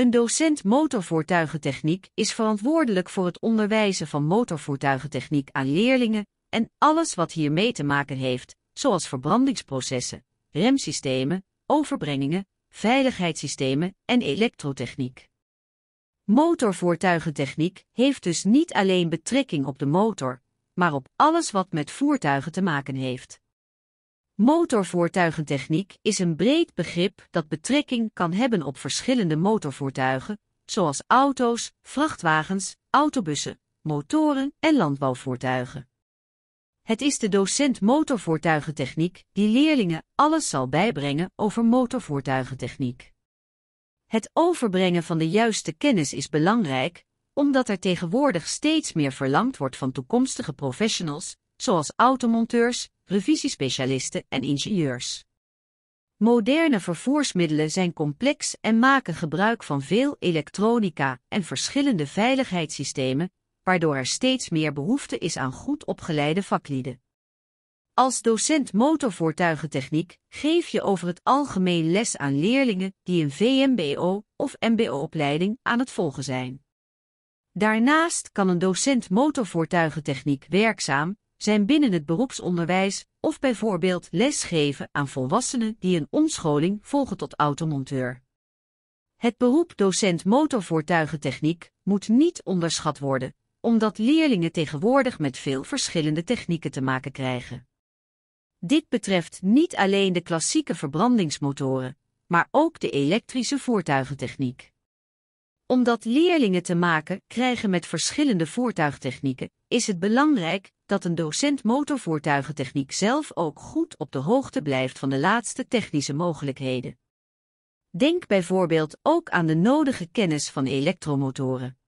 Een docent motorvoertuigentechniek is verantwoordelijk voor het onderwijzen van motorvoertuigentechniek aan leerlingen en alles wat hiermee te maken heeft, zoals verbrandingsprocessen, remsystemen, overbrengingen, veiligheidssystemen en elektrotechniek. Motorvoertuigentechniek heeft dus niet alleen betrekking op de motor, maar op alles wat met voertuigen te maken heeft. Motorvoertuigentechniek is een breed begrip dat betrekking kan hebben op verschillende motorvoertuigen, zoals auto's, vrachtwagens, autobussen, motoren en landbouwvoertuigen. Het is de docent motorvoertuigentechniek die leerlingen alles zal bijbrengen over motorvoertuigentechniek. Het overbrengen van de juiste kennis is belangrijk, omdat er tegenwoordig steeds meer verlangd wordt van toekomstige professionals, zoals automonteurs, revisiespecialisten en ingenieurs. Moderne vervoersmiddelen zijn complex en maken gebruik van veel elektronica en verschillende veiligheidssystemen, waardoor er steeds meer behoefte is aan goed opgeleide vaklieden. Als docent motorvoertuigentechniek geef je over het algemeen les aan leerlingen die een VMBO of MBO-opleiding aan het volgen zijn. Daarnaast kan een docent motorvoertuigentechniek werkzaam zijn binnen het beroepsonderwijs of bijvoorbeeld lesgeven aan volwassenen die een omscholing volgen tot automonteur. Het beroep docent motorvoertuigentechniek moet niet onderschat worden, omdat leerlingen tegenwoordig met veel verschillende technieken te maken krijgen. Dit betreft niet alleen de klassieke verbrandingsmotoren, maar ook de elektrische voertuigentechniek omdat leerlingen te maken krijgen met verschillende voertuigtechnieken, is het belangrijk dat een docent motorvoertuigentechniek zelf ook goed op de hoogte blijft van de laatste technische mogelijkheden. Denk bijvoorbeeld ook aan de nodige kennis van elektromotoren.